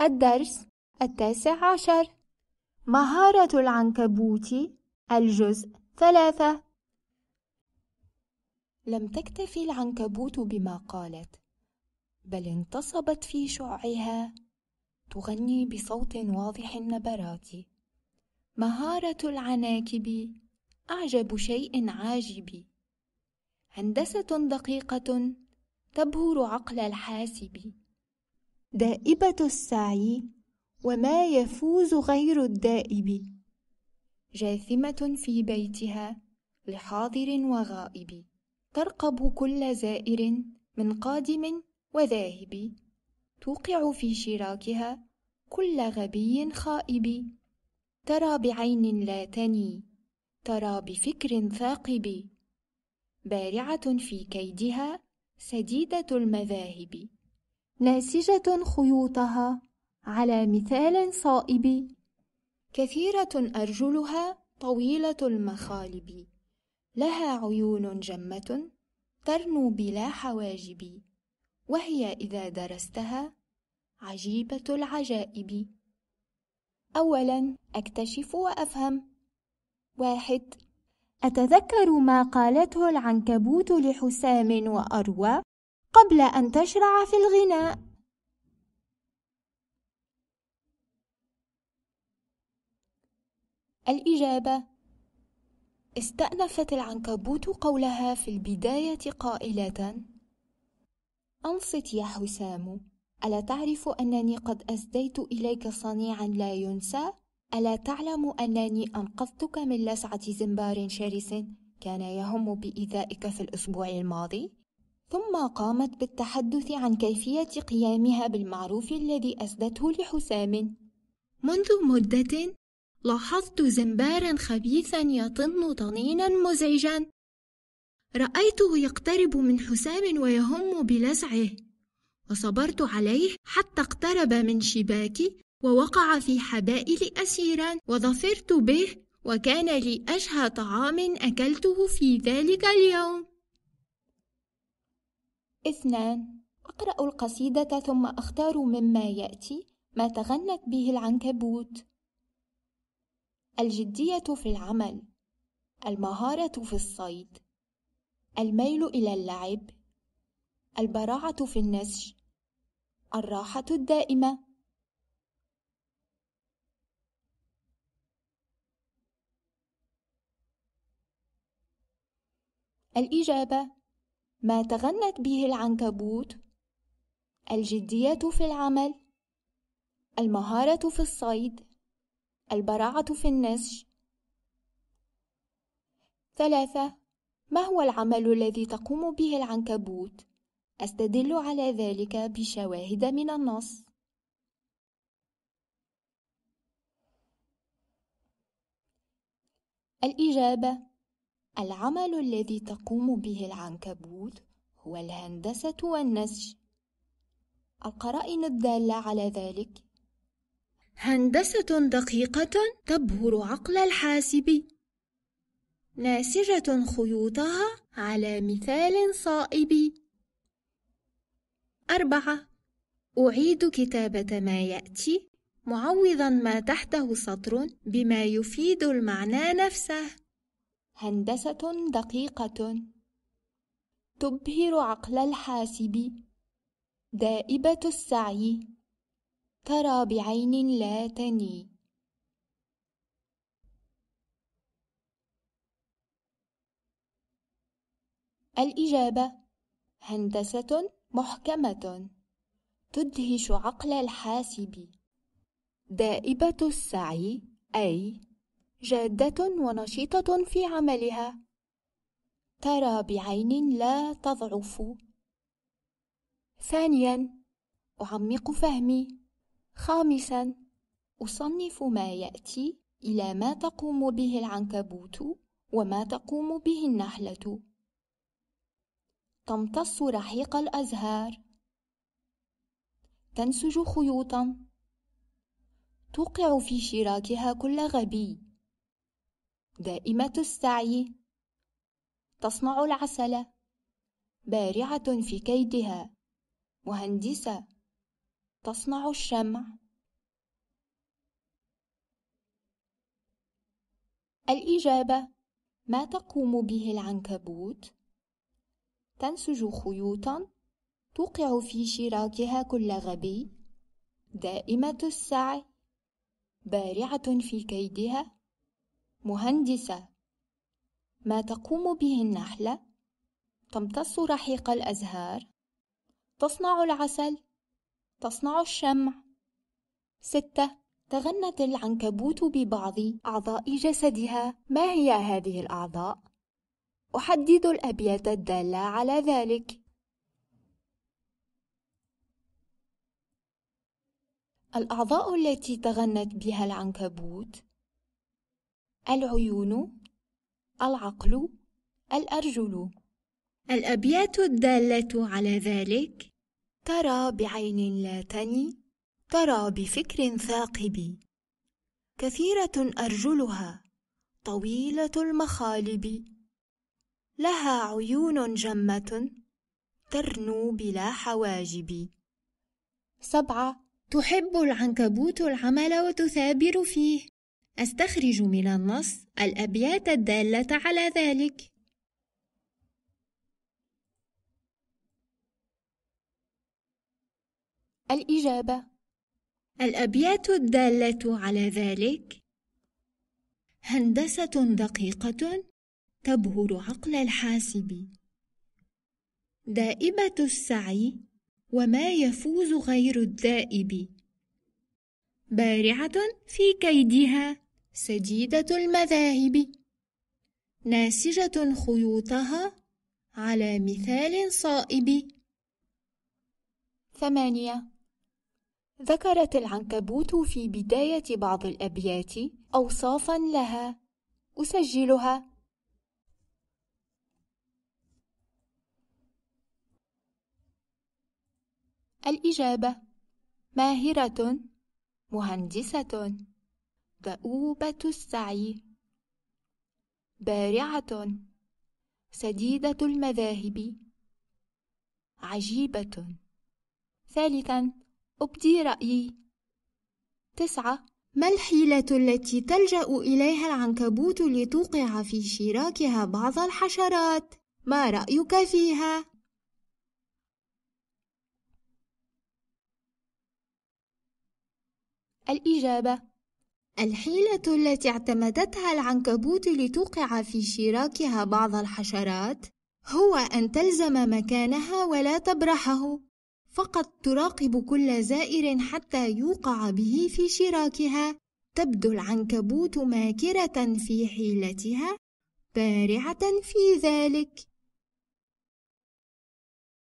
الدرس التاسع عشر مهارة العنكبوت الجزء ثلاثة لم تكتفي العنكبوت بما قالت بل انتصبت في شعها تغني بصوت واضح النبرات مهارة العناكب أعجب شيء عاجب هندسة دقيقة تبهر عقل الحاسب دائبة السعي وما يفوز غير الدائب جاثمة في بيتها لحاضر وغائب ترقب كل زائر من قادم وذاهب توقع في شراكها كل غبي خائب ترى بعين لا تني ترى بفكر ثاقب بارعة في كيدها سديدة المذاهب ناسجة خيوطها على مثال صائب كثيرة أرجلها طويلة المخالب لها عيون جمة ترنو بلا حواجب وهي إذا درستها عجيبة العجائب أولا أكتشف وأفهم واحد أتذكر ما قالته العنكبوت لحسام وأروى قبل أن تشرع في الغناء الإجابة استأنفت العنكبوت قولها في البداية قائلة أنصت يا حسام ألا تعرف أنني قد أسديت إليك صنيعا لا ينسى؟ ألا تعلم أنني أنقذتك من لسعة زنبار شرس كان يهم بإيذائك في الأسبوع الماضي؟ ثم قامت بالتحدث عن كيفية قيامها بالمعروف الذي أسدته لحسام منذ مدة لاحظت زنبارا خبيثا يطن طنينا مزعجا رأيته يقترب من حسام ويهم بلسعه وصبرت عليه حتى اقترب من شباكي ووقع في حبائل أسيرا وظفرت به وكان لي أشهى طعام أكلته في ذلك اليوم اثنان أقرأ القصيدة ثم أختار مما يأتي ما تغنت به العنكبوت الجدية في العمل المهارة في الصيد الميل إلى اللعب البراعة في النسج الراحة الدائمة الإجابة ما تغنت به العنكبوت الجدية في العمل المهارة في الصيد البراعة في النسج ثلاثة ما هو العمل الذي تقوم به العنكبوت؟ أستدل على ذلك بشواهد من النص الإجابة العمل الذي تقوم به العنكبوت هو الهندسة والنسج القرائن الدالة على ذلك هندسة دقيقة تبهر عقل الحاسب ناسجة خيوطها على مثال صائب أربعة أعيد كتابة ما يأتي معوضا ما تحته سطر بما يفيد المعنى نفسه هندسة دقيقة تبهر عقل الحاسب دائبة السعي ترى بعين لا تني الإجابة هندسة محكمة تدهش عقل الحاسب دائبة السعي أي جادة ونشيطة في عملها ترى بعين لا تضعف ثانيا أعمق فهمي خامسا أصنف ما يأتي إلى ما تقوم به العنكبوت وما تقوم به النحلة تمتص رحيق الأزهار تنسج خيوطا توقع في شراكها كل غبي دائمة السعي تصنع العسل بارعة في كيدها مهندسة تصنع الشمع الإجابة ما تقوم به العنكبوت تنسج خيوطا توقع في شراكها كل غبي دائمة السعي بارعة في كيدها مهندسة ما تقوم به النحلة تمتص رحيق الأزهار تصنع العسل تصنع الشمع ستة تغنت العنكبوت ببعض أعضاء جسدها ما هي هذه الأعضاء؟ أحدد الأبيات الدالة على ذلك الأعضاء التي تغنت بها العنكبوت العيون العقل الأرجل الأبيات الدالة على ذلك ترى بعين لا تني ترى بفكر ثاقب كثيرة أرجلها طويلة المخالب لها عيون جمة ترنو بلا حواجب سبعة تحب العنكبوت العمل وتثابر فيه أستخرج من النص الأبيات الدالة على ذلك الإجابة الأبيات الدالة على ذلك هندسة دقيقة تبهر عقل الحاسب دائبة السعي وما يفوز غير الدائب بارعة في كيدها سديدة المذاهب ناسجة خيوطها على مثال صائب ثمانية ذكرت العنكبوت في بداية بعض الأبيات أوصافا لها أسجلها الإجابة ماهرة مهندسة دؤوبة السعي بارعة سديدة المذاهب عجيبة ثالثا أبدي رأيي تسعة ما الحيلة التي تلجأ إليها العنكبوت لتوقع في شراكها بعض الحشرات؟ ما رأيك فيها؟ الإجابة الحيلة التي اعتمدتها العنكبوت لتوقع في شراكها بعض الحشرات هو أن تلزم مكانها ولا تبرحه فقط تراقب كل زائر حتى يوقع به في شراكها تبدو العنكبوت ماكرة في حيلتها بارعة في ذلك